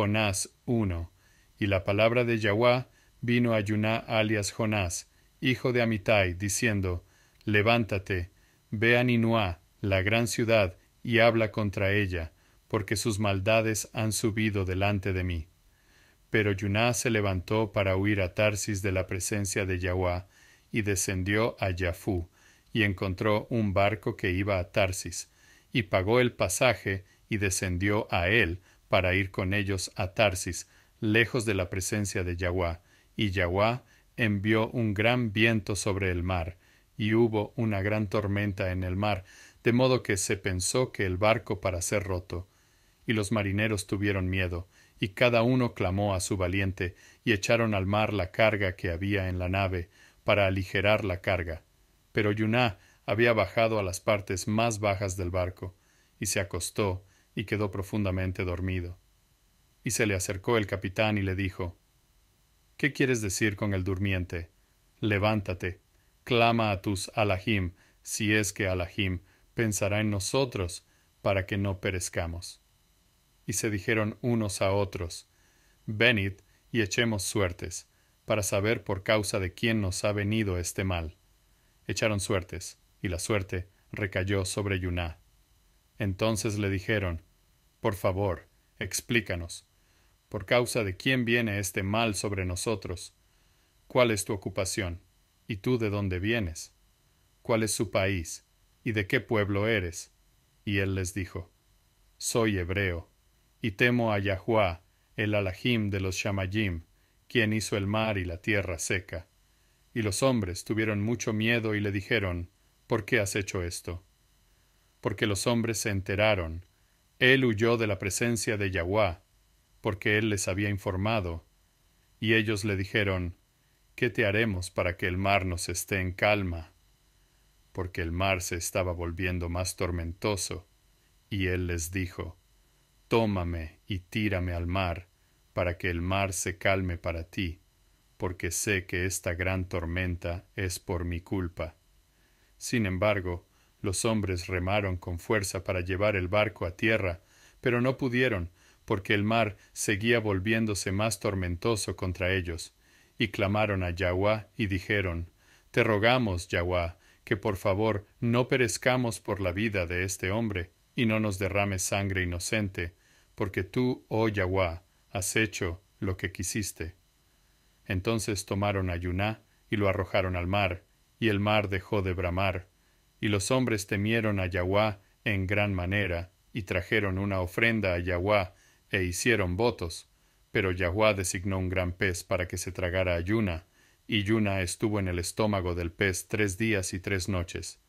Jonás 1. Y la palabra de Yahweh vino a Yuná alias Jonás, hijo de Amitai, diciendo, Levántate, ve a Ninuá, la gran ciudad, y habla contra ella, porque sus maldades han subido delante de mí. Pero Yuná se levantó para huir a Tarsis de la presencia de Yahweh, y descendió a Jafú, y encontró un barco que iba a Tarsis, y pagó el pasaje, y descendió a él, para ir con ellos a Tarsis, lejos de la presencia de Yahweh, y Yahweh envió un gran viento sobre el mar, y hubo una gran tormenta en el mar, de modo que se pensó que el barco para ser roto. Y los marineros tuvieron miedo, y cada uno clamó a su valiente, y echaron al mar la carga que había en la nave, para aligerar la carga. Pero Yuná había bajado a las partes más bajas del barco, y se acostó, y quedó profundamente dormido. Y se le acercó el capitán y le dijo ¿Qué quieres decir con el durmiente? Levántate, clama a tus alahim, si es que alahim pensará en nosotros para que no perezcamos. Y se dijeron unos a otros Venid y echemos suertes, para saber por causa de quién nos ha venido este mal. Echaron suertes, y la suerte recayó sobre Yuná. Entonces le dijeron, por favor, explícanos. ¿Por causa de quién viene este mal sobre nosotros? ¿Cuál es tu ocupación? ¿Y tú de dónde vienes? ¿Cuál es su país? ¿Y de qué pueblo eres? Y él les dijo, Soy hebreo, y temo a Yahuá, el Alahim de los Shamayim, quien hizo el mar y la tierra seca. Y los hombres tuvieron mucho miedo y le dijeron, ¿Por qué has hecho esto? Porque los hombres se enteraron él huyó de la presencia de Yahweh, porque él les había informado, y ellos le dijeron, ¿Qué te haremos para que el mar nos esté en calma? Porque el mar se estaba volviendo más tormentoso, y él les dijo, Tómame y tírame al mar, para que el mar se calme para ti, porque sé que esta gran tormenta es por mi culpa. Sin embargo, los hombres remaron con fuerza para llevar el barco a tierra, pero no pudieron, porque el mar seguía volviéndose más tormentoso contra ellos. Y clamaron a Yahweh y dijeron, Te rogamos, Yahuá, que por favor no perezcamos por la vida de este hombre, y no nos derrames sangre inocente, porque tú, oh Yahuá, has hecho lo que quisiste. Entonces tomaron a Yuná y lo arrojaron al mar, y el mar dejó de bramar, y los hombres temieron a Yahwá en gran manera, y trajeron una ofrenda a Yahwá e hicieron votos. Pero Yahwá designó un gran pez para que se tragara a Yuna, y Yuna estuvo en el estómago del pez tres días y tres noches.